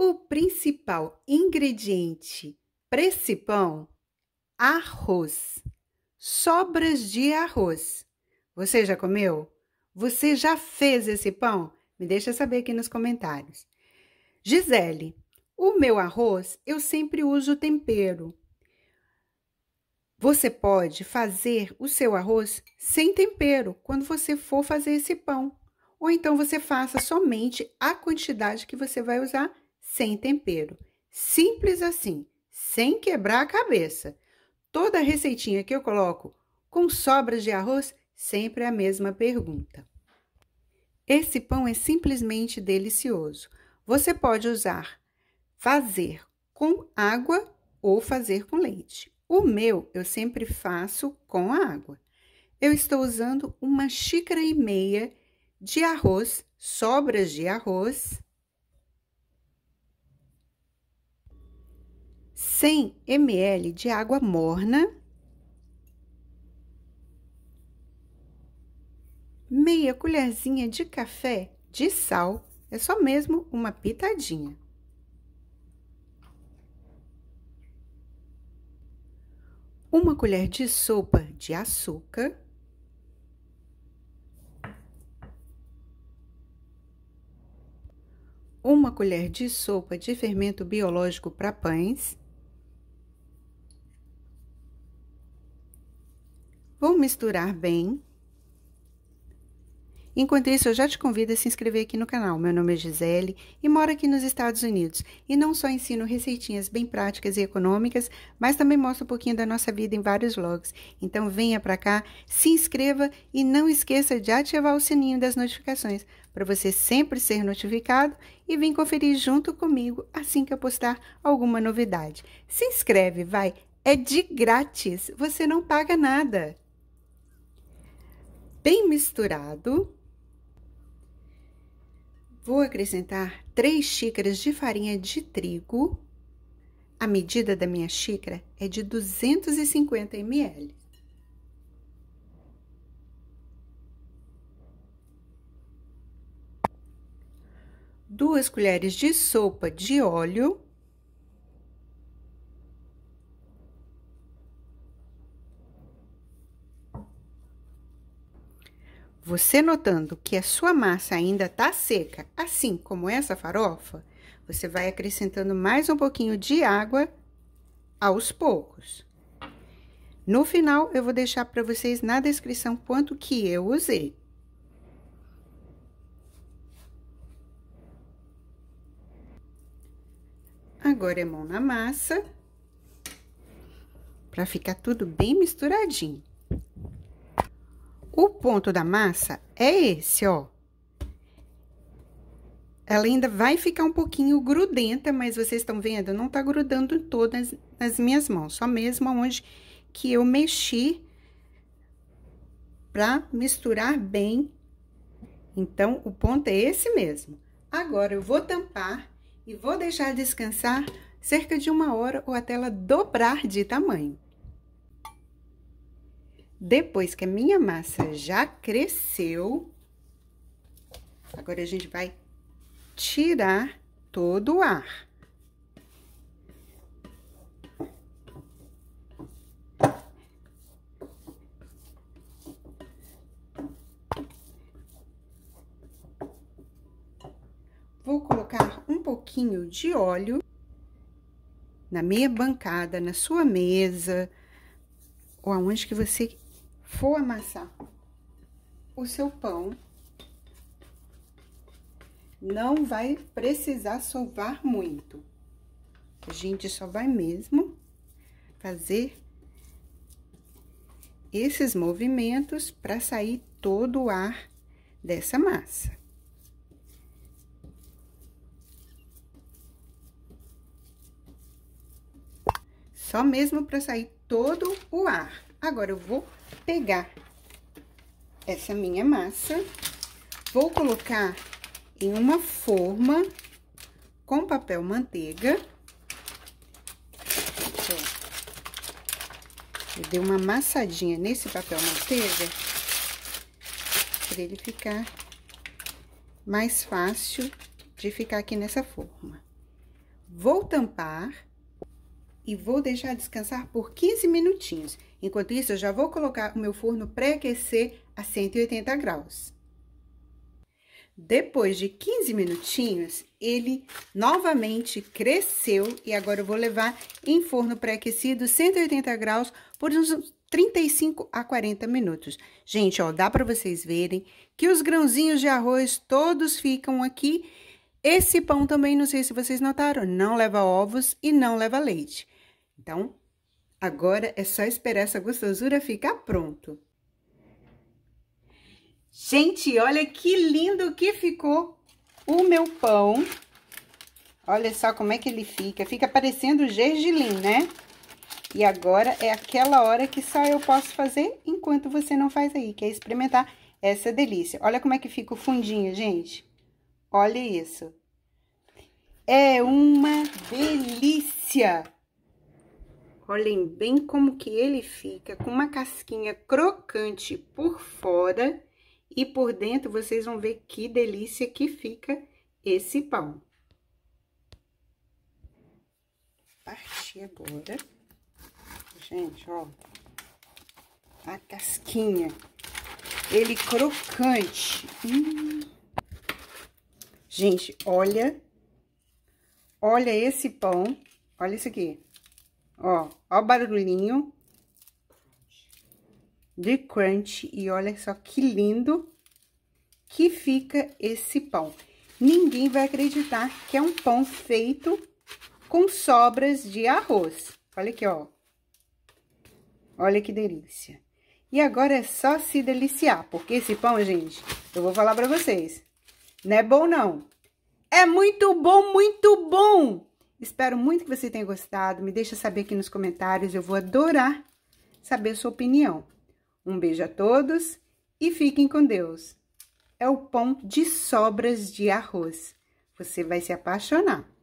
O principal ingrediente para esse pão, arroz. Sobras de arroz. Você já comeu? Você já fez esse pão? Me deixa saber aqui nos comentários. Gisele, o meu arroz eu sempre uso tempero. Você pode fazer o seu arroz sem tempero quando você for fazer esse pão. Ou então você faça somente a quantidade que você vai usar sem tempero. Simples assim, sem quebrar a cabeça. Toda receitinha que eu coloco com sobras de arroz, sempre é a mesma pergunta. Esse pão é simplesmente delicioso. Você pode usar fazer com água ou fazer com leite. O meu eu sempre faço com água. Eu estou usando uma xícara e meia de arroz, sobras de arroz, 100 ml de água morna, meia colherzinha de café de sal, é só mesmo uma pitadinha. Uma colher de sopa de açúcar. Uma colher de sopa de fermento biológico para pães. Vou misturar bem. Enquanto isso, eu já te convido a se inscrever aqui no canal. Meu nome é Gisele e moro aqui nos Estados Unidos. E não só ensino receitinhas bem práticas e econômicas, mas também mostro um pouquinho da nossa vida em vários vlogs. Então venha para cá, se inscreva e não esqueça de ativar o sininho das notificações para você sempre ser notificado e vir conferir junto comigo assim que eu postar alguma novidade. Se inscreve, vai! É de grátis, você não paga nada bem misturado. Vou acrescentar 3 xícaras de farinha de trigo. A medida da minha xícara é de 250 ml. Duas colheres de sopa de óleo. Você notando que a sua massa ainda está seca, assim como essa farofa, você vai acrescentando mais um pouquinho de água aos poucos. No final, eu vou deixar para vocês na descrição quanto que eu usei. Agora é mão na massa, para ficar tudo bem misturadinho ponto da massa é esse, ó. Ela ainda vai ficar um pouquinho grudenta, mas vocês estão vendo? Não tá grudando todas nas minhas mãos, só mesmo onde que eu mexi para misturar bem. Então, o ponto é esse mesmo. Agora, eu vou tampar e vou deixar descansar cerca de uma hora ou até ela dobrar de tamanho. Depois que a minha massa já cresceu, agora a gente vai tirar todo o ar. Vou colocar um pouquinho de óleo na minha bancada, na sua mesa, ou aonde que você for amassar o seu pão, não vai precisar sovar muito. A gente só vai mesmo fazer esses movimentos para sair todo o ar dessa massa. Só mesmo para sair todo o ar. Agora, eu vou pegar essa minha massa, vou colocar em uma forma com papel manteiga. Eu dei uma amassadinha nesse papel manteiga, para ele ficar mais fácil de ficar aqui nessa forma. Vou tampar e vou deixar descansar por 15 minutinhos. Enquanto isso, eu já vou colocar o meu forno pré-aquecer a 180 graus. Depois de 15 minutinhos, ele novamente cresceu e agora eu vou levar em forno pré-aquecido 180 graus por uns 35 a 40 minutos. Gente, ó, dá para vocês verem que os grãozinhos de arroz todos ficam aqui. Esse pão também, não sei se vocês notaram, não leva ovos e não leva leite. Então, agora é só esperar essa gostosura ficar pronto. Gente, olha que lindo que ficou o meu pão. Olha só como é que ele fica. Fica parecendo gergelim, né? E agora é aquela hora que só eu posso fazer enquanto você não faz aí, que é experimentar essa delícia. Olha como é que fica o fundinho, gente. Olha isso. É uma delícia! Olhem bem como que ele fica, com uma casquinha crocante por fora e por dentro vocês vão ver que delícia que fica esse pão. Partir agora. Gente, ó, a casquinha, ele crocante. Hum. Gente, olha, olha esse pão, olha isso aqui. Ó, ó o barulhinho de crunch. E olha só que lindo que fica esse pão. Ninguém vai acreditar que é um pão feito com sobras de arroz. Olha aqui, ó. Olha que delícia. E agora é só se deliciar, porque esse pão, gente, eu vou falar pra vocês. Não é bom, não. É muito bom, muito bom! Espero muito que você tenha gostado. Me deixa saber aqui nos comentários, eu vou adorar saber sua opinião. Um beijo a todos e fiquem com Deus. É o pão de sobras de arroz. Você vai se apaixonar.